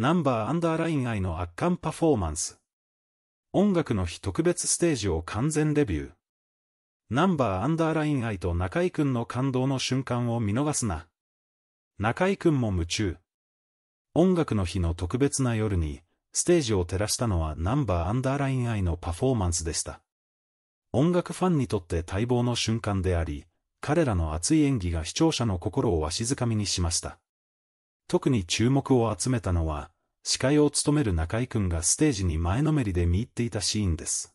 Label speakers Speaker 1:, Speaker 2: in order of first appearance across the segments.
Speaker 1: ナンバーアンダーライン愛の圧巻パフォーマンス。音楽の日特別ステージを完全レビュー。ナンバーアンダーライン愛と中井くんの感動の瞬間を見逃すな。中井くんも夢中。音楽の日の特別な夜に、ステージを照らしたのはナンバーアンダーライン愛のパフォーマンスでした。音楽ファンにとって待望の瞬間であり、彼らの熱い演技が視聴者の心をわしづかみにしました。特に注目を集めたのは、司会を務める中井くんがステージに前のめりで見入っていたシーンです。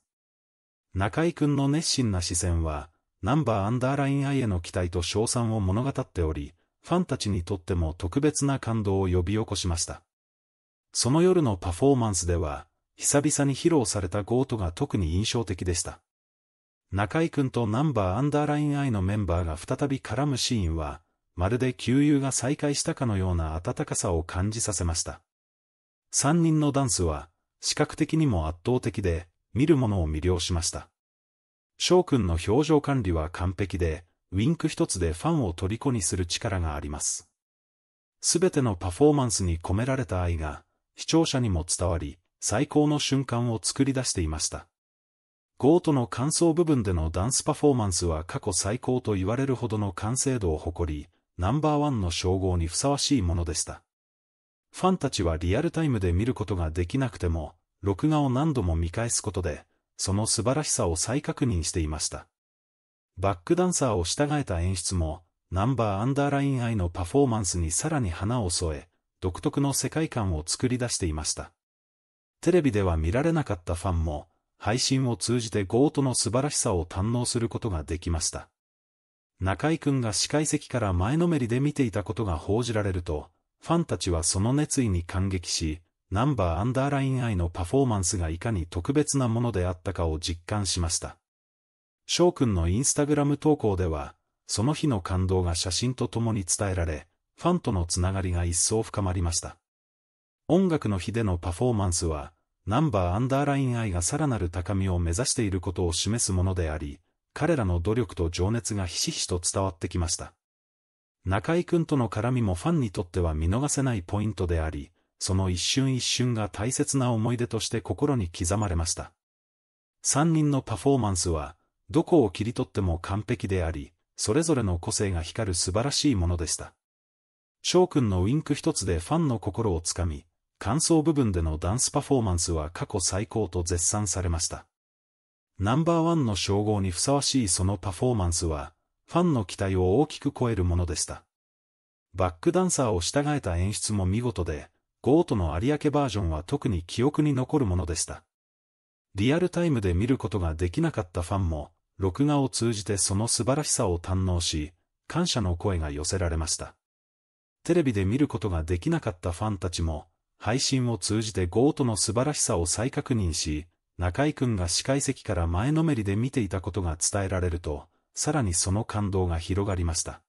Speaker 1: 中井くんの熱心な視線は、ナンバーアンダーライン愛への期待と賞賛を物語っており、ファンたちにとっても特別な感動を呼び起こしました。その夜のパフォーマンスでは、久々に披露されたゴートが特に印象的でした。中井くんとナンバーアンダーライン愛のメンバーが再び絡むシーンは、まるで給油が再開したかのような温かさを感じさせました。三人のダンスは、視覚的にも圧倒的で、見るものを魅了しました。翔くんの表情管理は完璧で、ウィンク一つでファンを虜にする力があります。すべてのパフォーマンスに込められた愛が、視聴者にも伝わり、最高の瞬間を作り出していました。ゴートの感想部分でのダンスパフォーマンスは過去最高と言われるほどの完成度を誇り、ナンバーワンの称号にふさわしいものでした。ファンたちはリアルタイムで見ることができなくても、録画を何度も見返すことで、その素晴らしさを再確認していました。バックダンサーを従えた演出も、ナンバーアンダーライン愛のパフォーマンスにさらに花を添え、独特の世界観を作り出していました。テレビでは見られなかったファンも、配信を通じてゴートの素晴らしさを堪能することができました。中井くんが司会席から前のめりで見ていたことが報じられると、ファンたちはその熱意に感激し、ナンバーアンダーラインアイのパフォーマンスがいかに特別なものであったかを実感しました。翔くんのインスタグラム投稿では、その日の感動が写真とともに伝えられ、ファンとのつながりが一層深まりました。音楽の日でのパフォーマンスは、ナンバーアンダーラインアイがさらなる高みを目指していることを示すものであり、彼らの努力と情熱がひしひしと伝わってきました。中井くんとの絡みもファンにとっては見逃せないポイントであり、その一瞬一瞬が大切な思い出として心に刻まれました。3人のパフォーマンスは、どこを切り取っても完璧であり、それぞれの個性が光る素晴らしいものでした。翔くんのウィンク一つでファンの心をつかみ、感想部分でのダンスパフォーマンスは過去最高と絶賛されました。ナンバーワンの称号にふさわしいそのパフォーマンスは、ファンの期待を大きく超えるものでした。バックダンサーを従えた演出も見事で、ゴートの有明バージョンは特に記憶に残るものでした。リアルタイムで見ることができなかったファンも、録画を通じてその素晴らしさを堪能し、感謝の声が寄せられました。テレビで見ることができなかったファンたちも、配信を通じてゴートの素晴らしさを再確認し、中井くんが司会席から前のめりで見ていたことが伝えられると、さらにその感動が広がりました。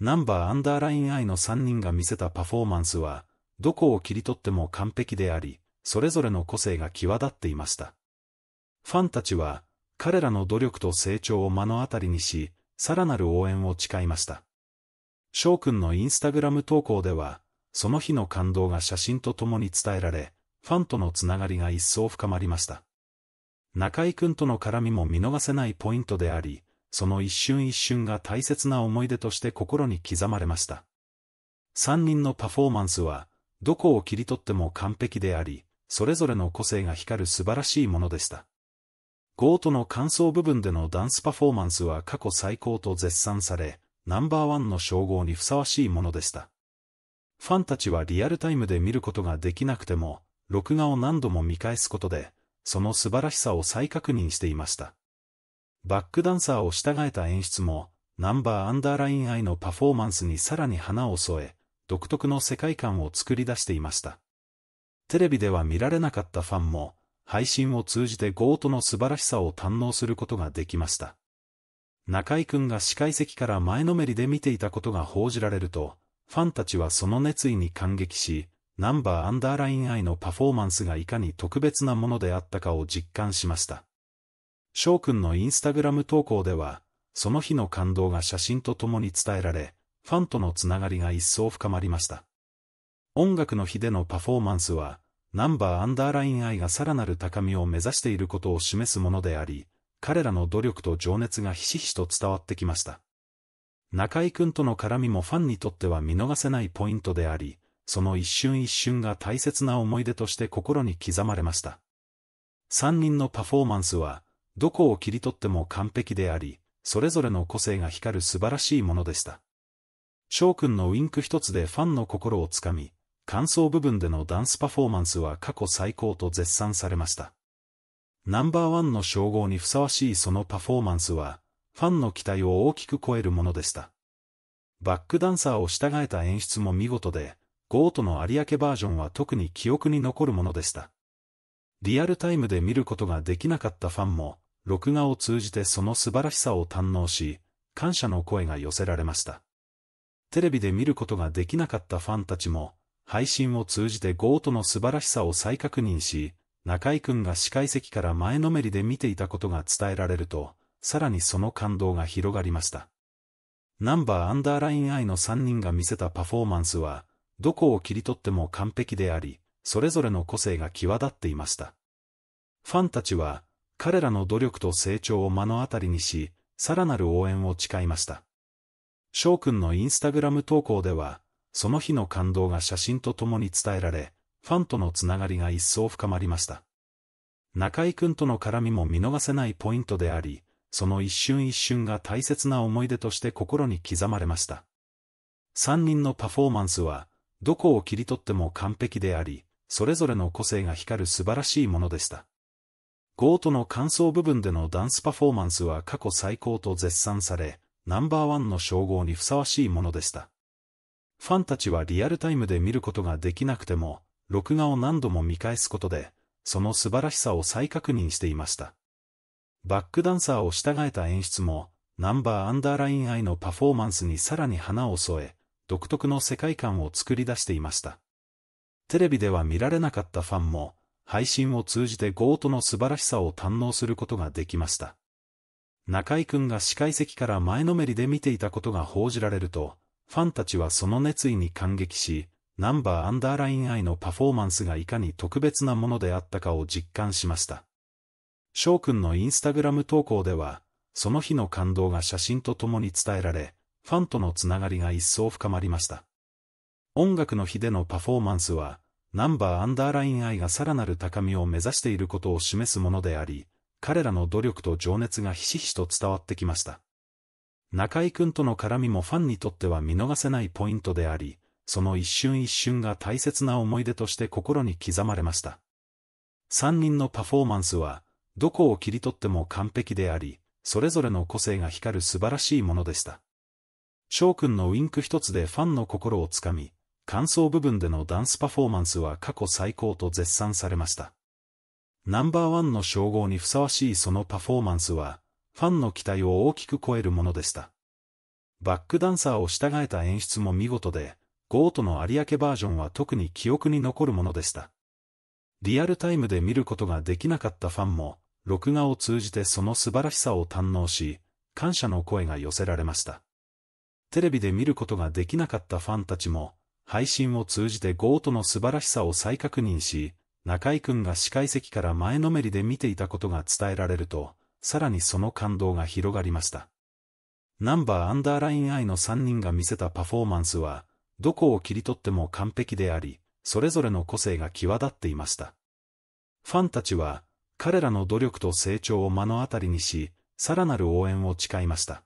Speaker 1: ナンバーアンダーラインアイの3人が見せたパフォーマンスは、どこを切り取っても完璧であり、それぞれの個性が際立っていました。ファンたちは、彼らの努力と成長を目の当たりにし、さらなる応援を誓いました。翔くんのインスタグラム投稿では、その日の感動が写真とともに伝えられ、ファンとのつながりが一層深まりました。中井くんとの絡みも見逃せないポイントであり、その一瞬一瞬が大切な思い出として心に刻まれました。三人のパフォーマンスは、どこを切り取っても完璧であり、それぞれの個性が光る素晴らしいものでした。ゴートの感想部分でのダンスパフォーマンスは過去最高と絶賛され、ナンバーワンの称号にふさわしいものでした。ファンたちはリアルタイムで見ることができなくても、録画を何度も見返すことで、その素晴らしさを再確認していました。バックダンサーを従えた演出も、ナンバーアンダーラインイのパフォーマンスにさらに花を添え、独特の世界観を作り出していました。テレビでは見られなかったファンも、配信を通じてゴートの素晴らしさを堪能することができました。中井くんが司会席から前のめりで見ていたことが報じられると、ファンたちはその熱意に感激し、ナンバーアンダーラインイのパフォーマンスがいかに特別なものであったかを実感しました。翔くんのインスタグラム投稿では、その日の感動が写真とともに伝えられ、ファンとのつながりが一層深まりました。音楽の日でのパフォーマンスは、ナンバーアンダーラインイがさらなる高みを目指していることを示すものであり、彼らの努力と情熱がひしひしと伝わってきました。中井くんとの絡みもファンにとっては見逃せないポイントであり、その一瞬一瞬が大切な思い出として心に刻まれました。三人のパフォーマンスは、どこを切り取っても完璧であり、それぞれの個性が光る素晴らしいものでした。翔くんのウィンク一つでファンの心をつかみ、感想部分でのダンスパフォーマンスは過去最高と絶賛されました。ナンバーワンの称号にふさわしいそのパフォーマンスは、ファンの期待を大きく超えるものでした。バックダンサーを従えた演出も見事で、ゴートの有明バージョンは特に記憶に残るものでした。リアルタイムで見ることができなかったファンも、録画を通じてその素晴らしさを堪能し、感謝の声が寄せられました。テレビで見ることができなかったファンたちも、配信を通じてゴートの素晴らしさを再確認し、中井くんが司会席から前のめりで見ていたことが伝えられると、さらにその感動が広がりました。ナンバーアンダーライン I の3人が見せたパフォーマンスは、どこを切り取っても完璧であり、それぞれの個性が際立っていました。ファンたちは、彼らの努力と成長を目の当たりにし、さらなる応援を誓いました。翔くんのインスタグラム投稿では、その日の感動が写真と共に伝えられ、ファンとのつながりが一層深まりました。中井くんとの絡みも見逃せないポイントであり、その一瞬一瞬が大切な思い出として心に刻まれました。3人のパフォーマンスは、どこを切り取っても完璧であり、それぞれの個性が光る素晴らしいものでした。ゴートの感想部分でのダンスパフォーマンスは過去最高と絶賛され、ナンバーワンの称号にふさわしいものでした。ファンたちはリアルタイムで見ることができなくても、録画を何度も見返すことで、その素晴らしさを再確認していました。バックダンサーを従えた演出も、ナンバーアンダーライン愛のパフォーマンスにさらに花を添え、独特の世界観を作り出していました。テレビでは見られなかったファンも、配信を通じてゴートの素晴らしさを堪能することができました。中井くんが司会席から前のめりで見ていたことが報じられると、ファンたちはその熱意に感激し、ナンバーアンダーラインイのパフォーマンスがいかに特別なものであったかを実感しました。翔くんのインスタグラム投稿では、その日の感動が写真とともに伝えられ、ファンとのつながりが一層深まりました。音楽の日でのパフォーマンスは、ナンバーアンダーライン愛がさらなる高みを目指していることを示すものであり、彼らの努力と情熱がひしひしと伝わってきました。中井くんとの絡みもファンにとっては見逃せないポイントであり、その一瞬一瞬が大切な思い出として心に刻まれました。三人のパフォーマンスは、どこを切り取っても完璧であり、それぞれの個性が光る素晴らしいものでした。翔くんのウィンク一つでファンの心をつかみ、感想部分でのダンスパフォーマンスは過去最高と絶賛されました。ナンバーワンの称号にふさわしいそのパフォーマンスは、ファンの期待を大きく超えるものでした。バックダンサーを従えた演出も見事で、ゴートの有明バージョンは特に記憶に残るものでした。リアルタイムで見ることができなかったファンも、録画を通じてその素晴らしさを堪能し、感謝の声が寄せられました。テレビで見ることができなかったファンたちも、配信を通じてゴートの素晴らしさを再確認し、中井くんが司会席から前のめりで見ていたことが伝えられると、さらにその感動が広がりました。ナンバーアンダーライン I の3人が見せたパフォーマンスは、どこを切り取っても完璧であり、それぞれの個性が際立っていました。ファンたちは、彼らの努力と成長を目の当たりにし、さらなる応援を誓いました。